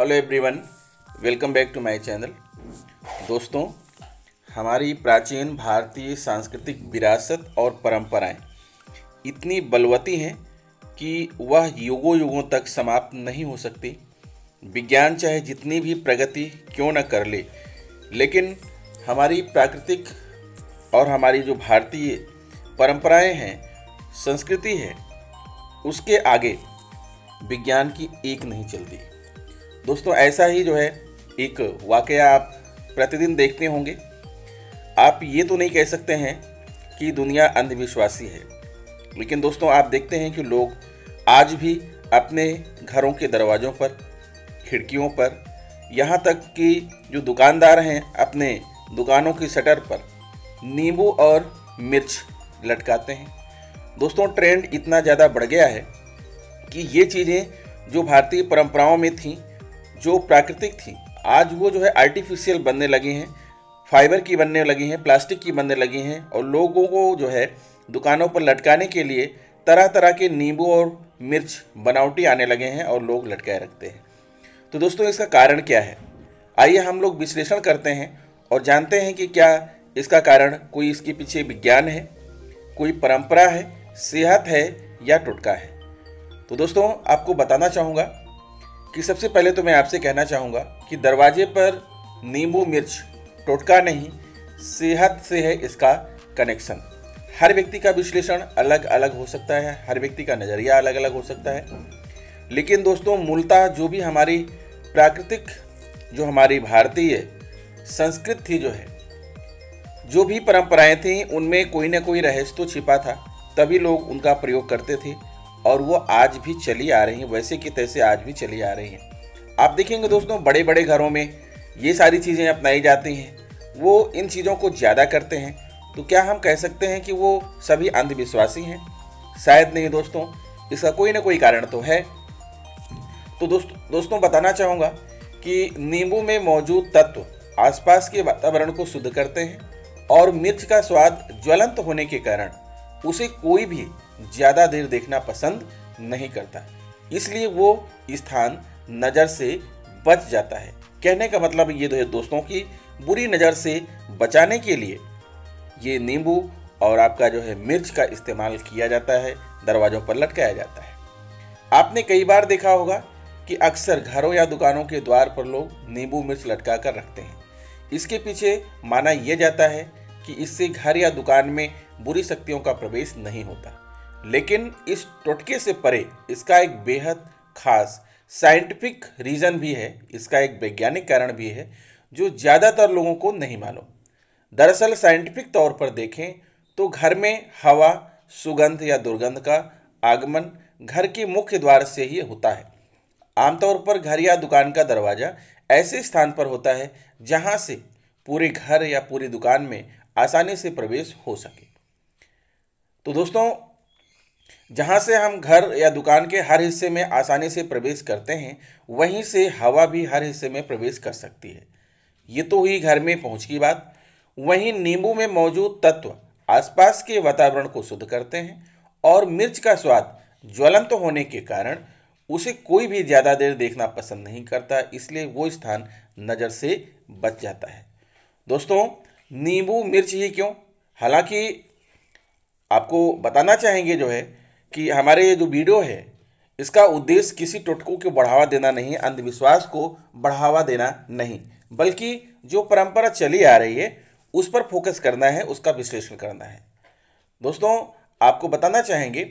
hello everyone welcome back to my channel दोस्तों हमारी प्राचीन भारतीय सांस्कृतिक विरासत और परंपराएं इतनी बलवती हैं कि वह युगों युगों तक समाप्त नहीं हो सकती विज्ञान चाहे जितनी भी प्रगति क्यों न कर ले लेकिन हमारी प्राकृतिक और हमारी जो भारतीय परंपराएं हैं संस्कृति है उसके आगे विज्ञान की एक नहीं चलती दोस्तों ऐसा ही जो है एक वाक़ आप प्रतिदिन देखते होंगे आप ये तो नहीं कह सकते हैं कि दुनिया अंधविश्वासी है लेकिन दोस्तों आप देखते हैं कि लोग आज भी अपने घरों के दरवाज़ों पर खिड़कियों पर यहाँ तक कि जो दुकानदार हैं अपने दुकानों की शटर पर नींबू और मिर्च लटकाते हैं दोस्तों ट्रेंड इतना ज़्यादा बढ़ गया है कि ये चीज़ें जो भारतीय परंपराओं में थीं जो प्राकृतिक थी आज वो जो है आर्टिफिशियल बनने लगी हैं फाइबर की बनने लगी हैं प्लास्टिक की बनने लगी हैं और लोगों को जो है दुकानों पर लटकाने के लिए तरह तरह के नींबू और मिर्च बनावटी आने लगे हैं और लोग लटकाए रखते हैं तो दोस्तों इसका कारण क्या है आइए हम लोग विश्लेषण करते हैं और जानते हैं कि क्या इसका कारण कोई इसके पीछे विज्ञान है कोई परंपरा है सेहत है या टुटका है तो दोस्तों आपको बताना चाहूँगा कि सबसे पहले तो मैं आपसे कहना चाहूँगा कि दरवाजे पर नींबू मिर्च टोटका नहीं सेहत से है इसका कनेक्शन हर व्यक्ति का विश्लेषण अलग अलग हो सकता है हर व्यक्ति का नज़रिया अलग अलग हो सकता है लेकिन दोस्तों मूलतः जो भी हमारी प्राकृतिक जो हमारी भारतीय संस्कृत थी जो है जो भी परंपराएं थीं उनमें कोई ना कोई रहस्य तो छिपा था तभी लोग उनका प्रयोग करते थे और वो आज भी चली आ रही हैं वैसे कि तैसे आज भी चली आ रही हैं आप देखेंगे दोस्तों बड़े बड़े घरों में ये सारी चीज़ें अपनाई जाती हैं वो इन चीज़ों को ज़्यादा करते हैं तो क्या हम कह सकते हैं कि वो सभी अंधविश्वासी हैं शायद नहीं दोस्तों इसका कोई ना कोई कारण तो है तो दोस्त दोस्तों बताना चाहूँगा कि नींबू में मौजूद तत्व आसपास के वातावरण को शुद्ध करते हैं और मिर्च का स्वाद ज्वलंत होने के कारण उसे कोई भी ज़्यादा देर देखना पसंद नहीं करता इसलिए वो स्थान नज़र से बच जाता है कहने का मतलब ये तो है दोस्तों की बुरी नज़र से बचाने के लिए ये नींबू और आपका जो है मिर्च का इस्तेमाल किया जाता है दरवाज़ों पर लटकाया जाता है आपने कई बार देखा होगा कि अक्सर घरों या दुकानों के द्वार पर लोग नींबू मिर्च लटका कर रखते हैं इसके पीछे माना यह जाता है कि इससे घर या दुकान में बुरी शक्तियों का प्रवेश नहीं होता लेकिन इस टोटके से परे इसका एक बेहद खास साइंटिफिक रीज़न भी है इसका एक वैज्ञानिक कारण भी है जो ज़्यादातर लोगों को नहीं मालूम दरअसल साइंटिफिक तौर पर देखें तो घर में हवा सुगंध या दुर्गंध का आगमन घर के मुख्य द्वार से ही होता है आमतौर पर घर या दुकान का दरवाज़ा ऐसे स्थान पर होता है जहाँ से पूरे घर या पूरी दुकान में आसानी से प्रवेश हो सके तो दोस्तों जहाँ से हम घर या दुकान के हर हिस्से में आसानी से प्रवेश करते हैं वहीं से हवा भी हर हिस्से में प्रवेश कर सकती है ये तो हुई घर में पहुँच की बात वहीं नींबू में मौजूद तत्व आसपास के वातावरण को शुद्ध करते हैं और मिर्च का स्वाद ज्वलंत होने के कारण उसे कोई भी ज़्यादा देर देखना पसंद नहीं करता इसलिए वो स्थान नज़र से बच जाता है दोस्तों नींबू मिर्च ही क्यों हालांकि आपको बताना चाहेंगे जो है कि हमारे ये जो वीडियो है इसका उद्देश्य किसी टोटकों को बढ़ावा देना नहीं अंधविश्वास को बढ़ावा देना नहीं बल्कि जो परंपरा चली आ रही है उस पर फोकस करना है उसका विश्लेषण करना है दोस्तों आपको बताना चाहेंगे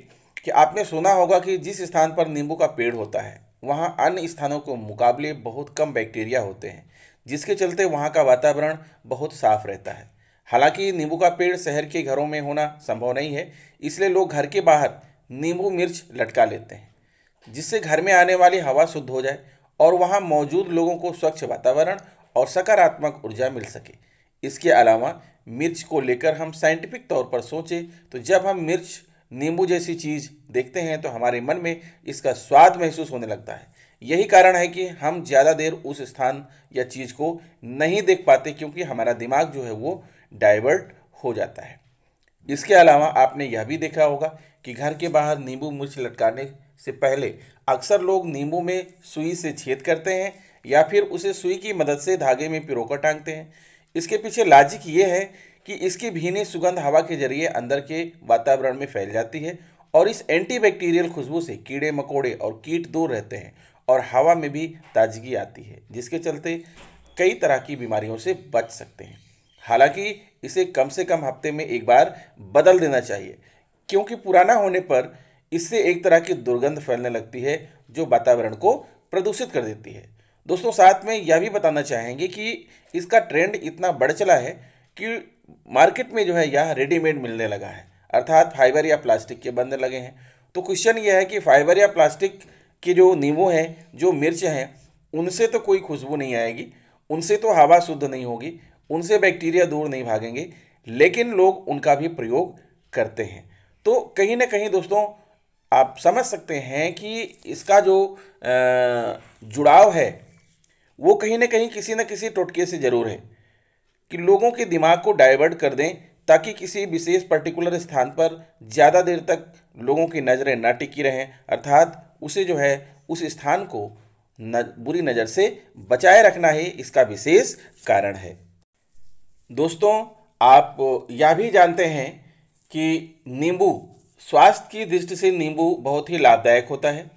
कि आपने सुना होगा कि जिस स्थान पर नींबू का पेड़ होता है वहाँ अन्य स्थानों के मुकाबले बहुत कम बैक्टीरिया होते हैं जिसके चलते वहाँ का वातावरण बहुत साफ रहता है हालांकि नींबू का पेड़ शहर के घरों में होना संभव नहीं है इसलिए लोग घर के बाहर नींबू मिर्च लटका लेते हैं जिससे घर में आने वाली हवा शुद्ध हो जाए और वहाँ मौजूद लोगों को स्वच्छ वातावरण और सकारात्मक ऊर्जा मिल सके इसके अलावा मिर्च को लेकर हम साइंटिफिक तौर पर सोचें तो जब हम मिर्च नींबू जैसी चीज़ देखते हैं तो हमारे मन में इसका स्वाद महसूस होने लगता है यही कारण है कि हम ज़्यादा देर उस स्थान या चीज़ को नहीं देख पाते क्योंकि हमारा दिमाग जो है वो डाइवर्ट हो जाता है इसके अलावा आपने यह भी देखा होगा कि घर के बाहर नींबू मिर्च लटकाने से पहले अक्सर लोग नींबू में सुई से छेद करते हैं या फिर उसे सुई की मदद से धागे में पिरोकर टांगते हैं इसके पीछे लॉजिक ये है कि इसकी भीनी सुगंध हवा के जरिए अंदर के वातावरण में फैल जाती है और इस एंटीबैक्टीरियल खुशबू से कीड़े मकोड़े और कीट दूर रहते हैं और हवा में भी ताजगी आती है जिसके चलते कई तरह की बीमारियों से बच सकते हैं हालांकि इसे कम से कम हफ्ते में एक बार बदल देना चाहिए क्योंकि पुराना होने पर इससे एक तरह की दुर्गंध फैलने लगती है जो वातावरण को प्रदूषित कर देती है दोस्तों साथ में यह भी बताना चाहेंगे कि इसका ट्रेंड इतना बढ़ चला है कि मार्केट में जो है यह रेडीमेड मिलने लगा है अर्थात फाइबर या प्लास्टिक के बनने लगे हैं तो क्वेश्चन यह है कि फाइबर या प्लास्टिक के जो नींबू हैं जो मिर्च हैं उनसे तो कोई खुशबू नहीं आएगी उनसे तो हवा शुद्ध नहीं होगी उनसे बैक्टीरिया दूर नहीं भागेंगे लेकिन लोग उनका भी प्रयोग करते हैं तो कहीं ना कहीं दोस्तों आप समझ सकते हैं कि इसका जो जुड़ाव है वो कहीं ना कहीं किसी न किसी टोटके से ज़रूर है कि लोगों के दिमाग को डाइवर्ट कर दें ताकि किसी विशेष पर्टिकुलर स्थान पर ज़्यादा देर तक लोगों की नज़रें ना टिकी रहें अर्थात उसे जो है उस स्थान को न, बुरी नज़र से बचाए रखना ही इसका विशेष कारण है दोस्तों आप यह भी जानते हैं कि नींबू स्वास्थ्य की दृष्टि से नींबू बहुत ही लाभदायक होता है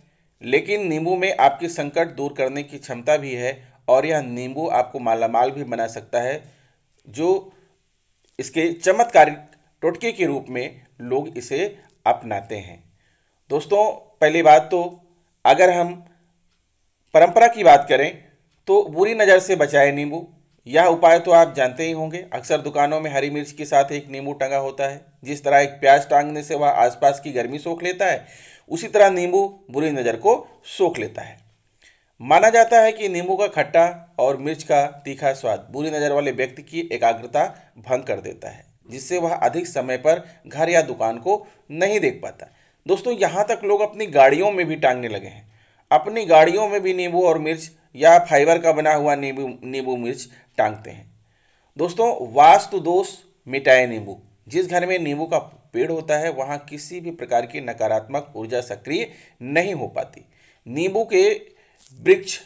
लेकिन नींबू में आपके संकट दूर करने की क्षमता भी है और यह नींबू आपको मालामाल भी बना सकता है जो इसके चमत्कारी टोटके के रूप में लोग इसे अपनाते हैं दोस्तों पहली बात तो अगर हम परंपरा की बात करें तो बुरी नज़र से बचाए नींबू यह उपाय तो आप जानते ही होंगे अक्सर दुकानों में हरी मिर्च के साथ एक नींबू टंगा होता है जिस तरह एक प्याज टांगने से वह आसपास की गर्मी सोख लेता है उसी तरह नींबू बुरी नज़र को सोख लेता है माना जाता है कि नींबू का खट्टा और मिर्च का तीखा स्वाद बुरी नज़र वाले व्यक्ति की एकाग्रता भंग कर देता है जिससे वह अधिक समय पर घर या दुकान को नहीं देख पाता दोस्तों यहाँ तक लोग अपनी गाड़ियों में भी टांगने लगे हैं अपनी गाड़ियों में भी नींबू और मिर्च या फाइबर का बना हुआ नींबू नींबू मिर्च टांगते हैं दोस्तों वास्तु दोष मिटाए नींबू जिस घर में नींबू का पेड़ होता है वहाँ किसी भी प्रकार की नकारात्मक ऊर्जा सक्रिय नहीं हो पाती नींबू के वृक्ष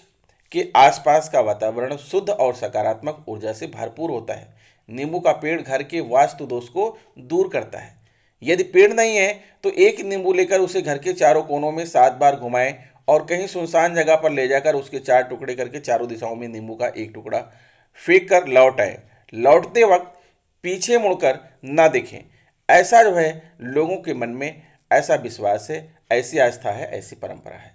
के आसपास का वातावरण शुद्ध और सकारात्मक ऊर्जा से भरपूर होता है नींबू का पेड़ घर के वास्तु दोष को दूर करता है यदि पेड़ नहीं है तो एक नींबू लेकर उसे घर के चारों कोनों में सात बार घुमाएं और कहीं सुनसान जगह पर ले जाकर उसके चार टुकड़े करके चारों दिशाओं में नींबू का एक टुकड़ा फेंक कर लौट आए लौटते वक्त पीछे मुड़कर ना देखें ऐसा जो है लोगों के मन में ऐसा विश्वास है ऐसी आस्था है ऐसी परंपरा है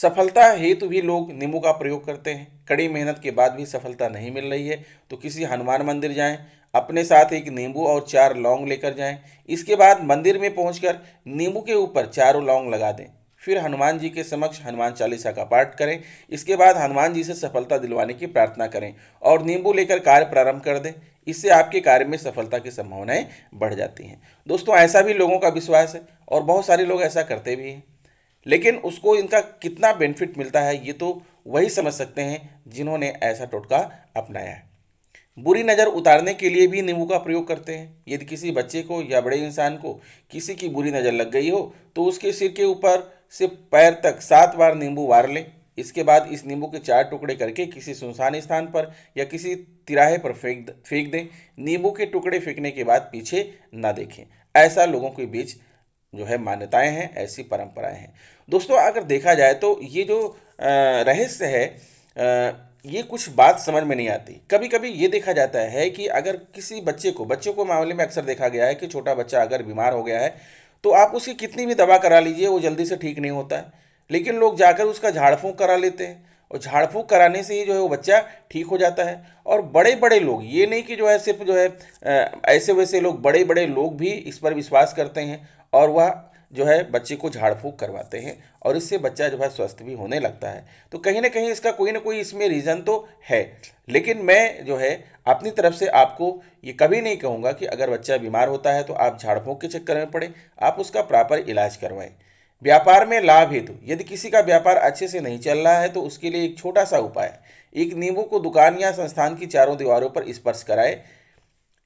सफलता हेतु भी लोग नींबू का प्रयोग करते हैं कड़ी मेहनत के बाद भी सफलता नहीं मिल रही है तो किसी हनुमान मंदिर जाएं अपने साथ एक नींबू और चार लौंग लेकर जाएं इसके बाद मंदिर में पहुंचकर नींबू के ऊपर चारों लौंग लगा दें फिर हनुमान जी के समक्ष हनुमान चालीसा का पाठ करें इसके बाद हनुमान जी से सफलता दिलवाने की प्रार्थना करें और नींबू लेकर कार्य प्रारंभ कर दें इससे आपके कार्य में सफलता की संभावनाएं बढ़ जाती हैं दोस्तों ऐसा भी लोगों का विश्वास है और बहुत सारे लोग ऐसा करते भी हैं लेकिन उसको इनका कितना बेनिफिट मिलता है ये तो वही समझ सकते हैं जिन्होंने ऐसा टोटका अपनाया है बुरी नज़र उतारने के लिए भी नींबू का प्रयोग करते हैं यदि किसी बच्चे को या बड़े इंसान को किसी की बुरी नज़र लग गई हो तो उसके सिर के ऊपर से पैर तक सात बार नींबू वार लें इसके बाद इस नींबू के चार टुकड़े करके किसी सुनसान स्थान पर या किसी तिराहे पर फेंक फेंक दें नींबू के टुकड़े फेंकने के बाद पीछे ना देखें ऐसा लोगों के बीच जो है मान्यताएं हैं ऐसी परंपराएं हैं दोस्तों अगर देखा जाए तो ये जो रहस्य है ये कुछ बात समझ में नहीं आती कभी कभी ये देखा जाता है कि अगर किसी बच्चे को बच्चों को मामले में अक्सर देखा गया है कि छोटा बच्चा अगर बीमार हो गया है तो आप उसकी कितनी भी दवा करा लीजिए वो जल्दी से ठीक नहीं होता है लेकिन लोग जाकर उसका झाड़ फूँक करा लेते हैं और झाड़ फूँक कराने से ही जो है वो बच्चा ठीक हो जाता है और बड़े बड़े लोग ये नहीं कि जो है सिर्फ जो है ऐसे वैसे लोग बड़े बड़े लोग भी इस पर विश्वास करते हैं और वह जो है बच्चे को झाड़ फूँक करवाते हैं और इससे बच्चा जो है स्वस्थ भी होने लगता है तो कहीं ना कहीं इसका कोई ना कोई इसमें रीज़न तो है लेकिन मैं जो है अपनी तरफ से आपको ये कभी नहीं कहूँगा कि अगर बच्चा बीमार होता है तो आप झाड़ फूँक के चक्कर में पड़े आप उसका प्रॉपर इलाज करवाएं व्यापार में लाभ हेतु यदि किसी का व्यापार अच्छे से नहीं चल रहा है तो उसके लिए एक छोटा सा उपाय एक नींबू को दुकान या संस्थान की चारों दीवारों पर स्पर्श कराए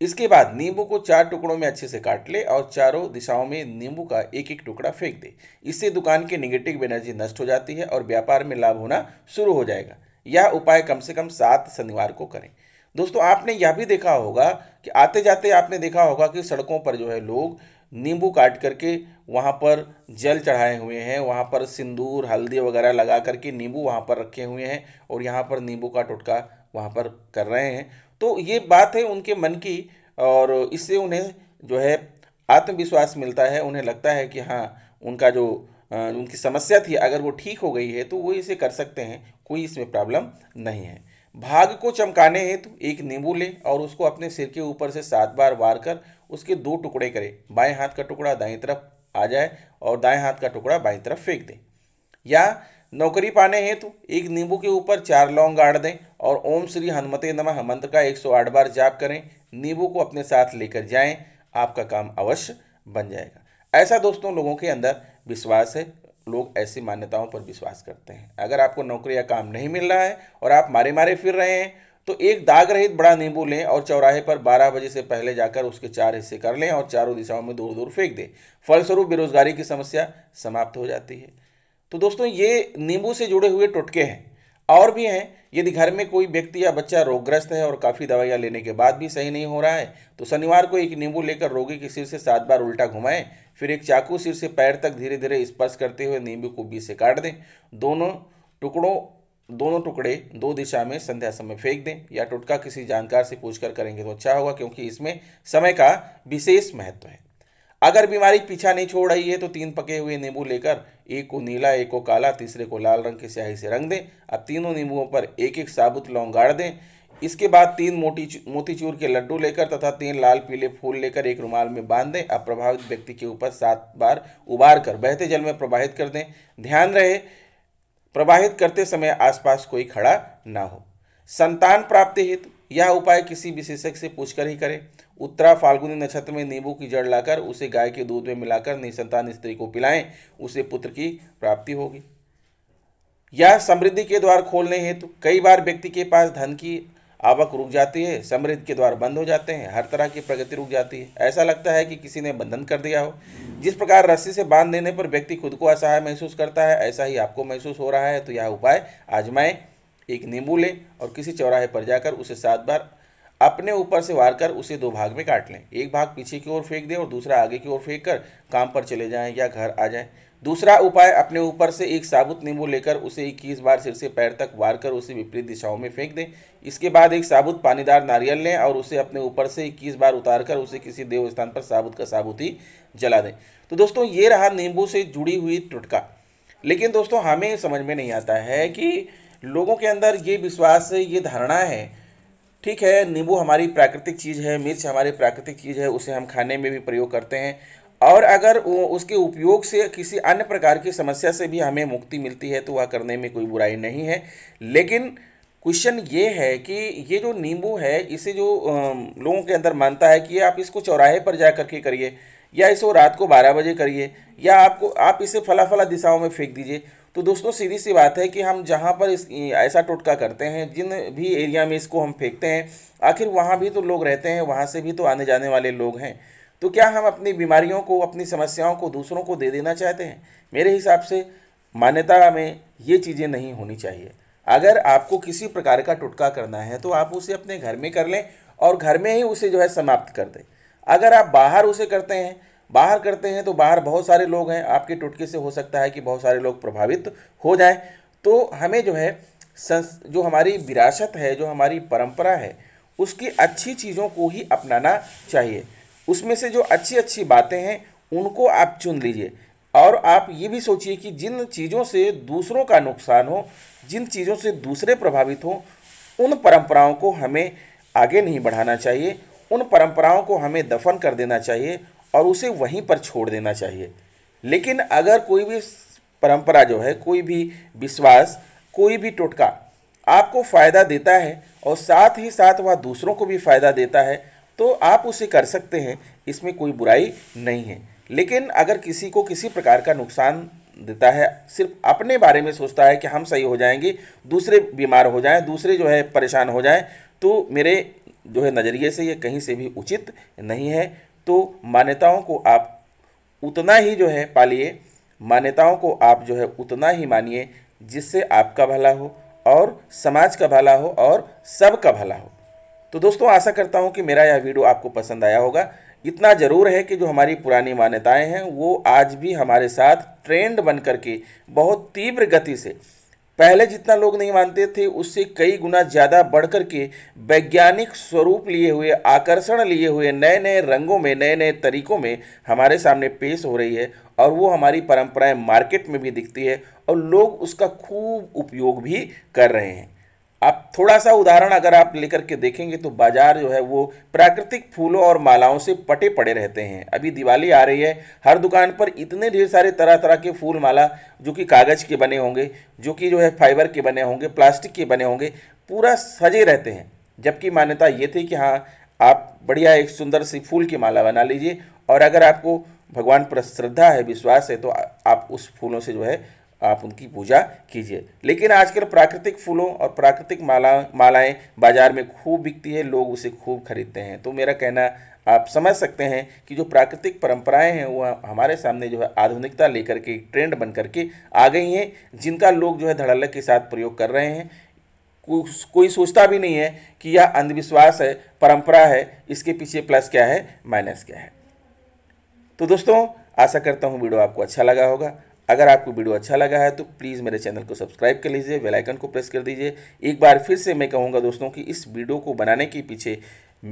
इसके बाद नींबू को चार टुकड़ों में अच्छे से काट ले और चारों दिशाओं में नींबू का एक एक टुकड़ा फेंक दे इससे दुकान की निगेटिव एनर्जी नष्ट हो जाती है और व्यापार में लाभ होना शुरू हो जाएगा यह उपाय कम से कम सात शनिवार को करें दोस्तों आपने यह भी देखा होगा कि आते जाते आपने देखा होगा कि सड़कों पर जो है लोग नींबू काट करके वहाँ पर जल चढ़ाए हुए हैं वहाँ पर सिंदूर हल्दी वगैरह लगा करके नींबू वहाँ पर रखे हुए हैं और यहाँ पर नींबू का टोटका वहाँ पर कर रहे हैं तो ये बात है उनके मन की और इससे उन्हें जो है आत्मविश्वास मिलता है उन्हें लगता है कि हाँ उनका जो उनकी समस्या थी अगर वो ठीक हो गई है तो वो इसे कर सकते हैं कोई इसमें प्रॉब्लम नहीं है भाग को चमकाने हेतु तो एक नींबू लें और उसको अपने सिर के ऊपर से सात बार वार कर उसके दो टुकड़े करें बाएं हाथ का टुकड़ा दाएं तरफ आ जाए और दाएं हाथ का टुकड़ा बाएं तरफ फेंक दें या नौकरी पाने हेतु तो एक नींबू के ऊपर चार लौंग गाड़ दें और ओम श्री हनुमते नमः मंत्र का 108 बार जाप करें नींबू को अपने साथ लेकर जाएं आपका काम अवश्य बन जाएगा ऐसा दोस्तों लोगों के अंदर विश्वास है लोग ऐसी मान्यताओं पर विश्वास करते हैं अगर आपको नौकरी या काम नहीं मिल रहा है और आप मारे मारे फिर रहे हैं तो एक दाग रहित बड़ा नींबू लें और चौराहे पर 12 बजे से पहले जाकर उसके चार हिस्से कर लें और चारों दिशाओं में दूर दूर फेंक दें फलस्वरूप बेरोजगारी की समस्या समाप्त हो जाती है तो दोस्तों ये नींबू से जुड़े हुए टोटके हैं और भी हैं यदि घर में कोई व्यक्ति या बच्चा रोगग्रस्त है और काफ़ी दवाइयाँ लेने के बाद भी सही नहीं हो रहा है तो शनिवार को एक नींबू लेकर रोगी के सिर से सात बार उल्टा घुमाएं फिर एक चाकू सिर से पैर तक धीरे धीरे स्पर्श करते हुए नींबू को बीच से काट दें दोनों टुकड़ों दोनों टुकड़े दो दिशा में संध्या समय फेंक दें या टुटका किसी जानकार से पूछकर करेंगे तो अच्छा होगा क्योंकि इसमें समय का विशेष महत्व है अगर बीमारी पीछा नहीं छोड़ रही है तो तीन पके हुए नींबू लेकर एक को नीला एक को काला तीसरे को लाल रंग की स्याही से रंग दें अब तीनों नींबुओं पर एक एक साबुत लौंग गाड़ दें इसके बाद तीन मोटी मोतीचूर के लड्डू लेकर तथा तीन लाल पीले फूल लेकर एक रुमाल में बांध दें अब प्रभावित व्यक्ति के ऊपर सात बार उबार कर बहते जल में प्रवाहित कर दें ध्यान रहे प्रवाहित करते समय आसपास कोई खड़ा ना हो संतान प्राप्ति हेतु यह उपाय किसी विशेषज्ञ से पूछकर ही करें उत्तरा फाल्गुनी नक्षत्र में नींबू की जड़ लाकर उसे गाय के दूध में मिलाकर निसंतान स्त्री को पिलाएं उसे पुत्र की प्राप्ति होगी या समृद्धि के द्वार खोलने हेतु तो कई बार व्यक्ति के पास धन की आवक रुक जाती है समृद्धि के द्वार बंद हो जाते हैं हर तरह की प्रगति रुक जाती है ऐसा लगता है कि किसी ने बंधन कर दिया हो जिस प्रकार रस्सी से बांध देने पर व्यक्ति खुद को असहाय महसूस करता है ऐसा ही आपको महसूस हो रहा है तो यह उपाय आजमाएं एक नींबू लें और किसी चौराहे पर जाकर उसे सात बार अपने ऊपर से वार कर उसे दो भाग में काट लें एक भाग पीछे की ओर फेंक दें और दूसरा आगे की ओर फेंक कर काम पर चले जाएं या घर आ जाएं दूसरा उपाय अपने ऊपर से एक साबुत नींबू लेकर उसे इक्कीस बार सिर से पैर तक वार कर उसे विपरीत दिशाओं में फेंक दें इसके बाद एक साबुत पानीदार नारियल लें और उसे अपने ऊपर से इक्कीस बार उतार कर उसे किसी देव स्थान पर साबुत का साबुत ही जला दें तो दोस्तों ये रहा नींबू से जुड़ी हुई टुटका लेकिन दोस्तों हमें समझ में नहीं आता है कि लोगों के अंदर ये विश्वास ये धारणा है ठीक है नींबू हमारी प्राकृतिक चीज़ है मिर्च हमारी प्राकृतिक चीज़ है उसे हम खाने में भी प्रयोग करते हैं और अगर वो उसके उपयोग से किसी अन्य प्रकार की समस्या से भी हमें मुक्ति मिलती है तो वह करने में कोई बुराई नहीं है लेकिन क्वेश्चन ये है कि ये जो नींबू है इसे जो लोगों के अंदर मानता है कि आप इसको चौराहे पर जा करके करिए या इसको रात को बारह बजे करिए या आपको आप इसे फला फला दिशाओं में फेंक दीजिए तो दोस्तों सीधी सी बात है कि हम जहाँ पर इस ऐसा टोटका करते हैं जिन भी एरिया में इसको हम फेंकते हैं आखिर वहाँ भी तो लोग रहते हैं वहाँ से भी तो आने जाने वाले लोग हैं तो क्या हम अपनी बीमारियों को अपनी समस्याओं को दूसरों को दे देना चाहते हैं मेरे हिसाब से मान्यता में ये चीज़ें नहीं होनी चाहिए अगर आपको किसी प्रकार का टुटका करना है तो आप उसे अपने घर में कर लें और घर में ही उसे जो है समाप्त कर दें अगर आप बाहर उसे करते हैं बाहर करते हैं तो बाहर बहुत सारे लोग हैं आपके टुटके से हो सकता है कि बहुत सारे लोग प्रभावित हो जाए तो हमें जो है जो हमारी विरासत है जो हमारी परंपरा है उसकी अच्छी चीज़ों को ही अपनाना चाहिए उसमें से जो अच्छी अच्छी बातें हैं उनको आप चुन लीजिए और आप ये भी सोचिए कि जिन चीज़ों से दूसरों का नुकसान हो जिन चीज़ों से दूसरे प्रभावित हों उन परंपराओं को हमें आगे नहीं बढ़ाना चाहिए उन परंपराओं को हमें दफन कर देना चाहिए और उसे वहीं पर छोड़ देना चाहिए लेकिन अगर कोई भी परंपरा जो है कोई भी विश्वास कोई भी टोटका आपको फ़ायदा देता है और साथ ही साथ वह दूसरों को भी फ़ायदा देता है तो आप उसे कर सकते हैं इसमें कोई बुराई नहीं है लेकिन अगर किसी को किसी प्रकार का नुकसान देता है सिर्फ अपने बारे में सोचता है कि हम सही हो जाएंगे दूसरे बीमार हो जाएं दूसरे जो है परेशान हो जाएं तो मेरे जो है नज़रिए से ये कहीं से भी उचित नहीं है तो मान्यताओं को आप उतना ही जो है पालिए मान्यताओं को आप जो है उतना ही मानिए जिससे आपका भला हो और समाज का भला हो और सबका भला हो तो दोस्तों आशा करता हूँ कि मेरा यह वीडियो आपको पसंद आया होगा इतना ज़रूर है कि जो हमारी पुरानी मान्यताएं हैं वो आज भी हमारे साथ ट्रेंड बन करके बहुत तीव्र गति से पहले जितना लोग नहीं मानते थे उससे कई गुना ज़्यादा बढ़कर के वैज्ञानिक स्वरूप लिए हुए आकर्षण लिए हुए नए नए रंगों में नए नए तरीकों में हमारे सामने पेश हो रही है और वो हमारी परंपराएं मार्केट में भी दिखती है और लोग उसका खूब उपयोग भी कर रहे हैं आप थोड़ा सा उदाहरण अगर आप लेकर के देखेंगे तो बाजार जो है वो प्राकृतिक फूलों और मालाओं से पटे पड़े रहते हैं अभी दिवाली आ रही है हर दुकान पर इतने ढेर सारे तरह तरह के फूल माला जो कि कागज़ के बने होंगे जो कि जो है फाइबर के बने होंगे प्लास्टिक के बने होंगे पूरा सजे रहते हैं जबकि मान्यता ये थी कि हाँ आप बढ़िया एक सुंदर सी फूल की माला बना लीजिए और अगर आपको भगवान पर श्रद्धा है विश्वास है तो आप उस फूलों से जो है आप उनकी पूजा कीजिए लेकिन आजकल प्राकृतिक फूलों और प्राकृतिक माला मालाएँ बाज़ार में खूब बिकती है लोग उसे खूब खरीदते हैं तो मेरा कहना आप समझ सकते हैं कि जो प्राकृतिक परंपराएं हैं वो हमारे सामने जो है आधुनिकता लेकर के ट्रेंड बन करके आ गई हैं जिनका लोग जो है धड़ल्ला के साथ प्रयोग कर रहे हैं कोई सोचता भी नहीं है कि यह अंधविश्वास है परंपरा है इसके पीछे प्लस क्या है माइनस क्या है तो दोस्तों आशा करता हूँ वीडियो आपको अच्छा लगा होगा अगर आपको वीडियो अच्छा लगा है तो प्लीज़ मेरे चैनल को सब्सक्राइब कर लीजिए बेल आइकन को प्रेस कर दीजिए एक बार फिर से मैं कहूँगा दोस्तों कि इस वीडियो को बनाने के पीछे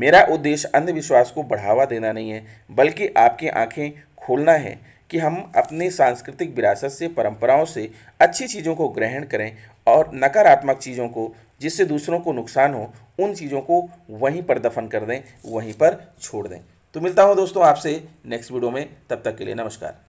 मेरा उद्देश्य अंधविश्वास को बढ़ावा देना नहीं है बल्कि आपकी आँखें खोलना है कि हम अपने सांस्कृतिक विरासत से परंपराओं से अच्छी चीज़ों को ग्रहण करें और नकारात्मक चीज़ों को जिससे दूसरों को नुकसान हो उन चीज़ों को वहीं पर दफन कर दें वहीं पर छोड़ दें तो मिलता हूँ दोस्तों आपसे नेक्स्ट वीडियो में तब तक के लिए नमस्कार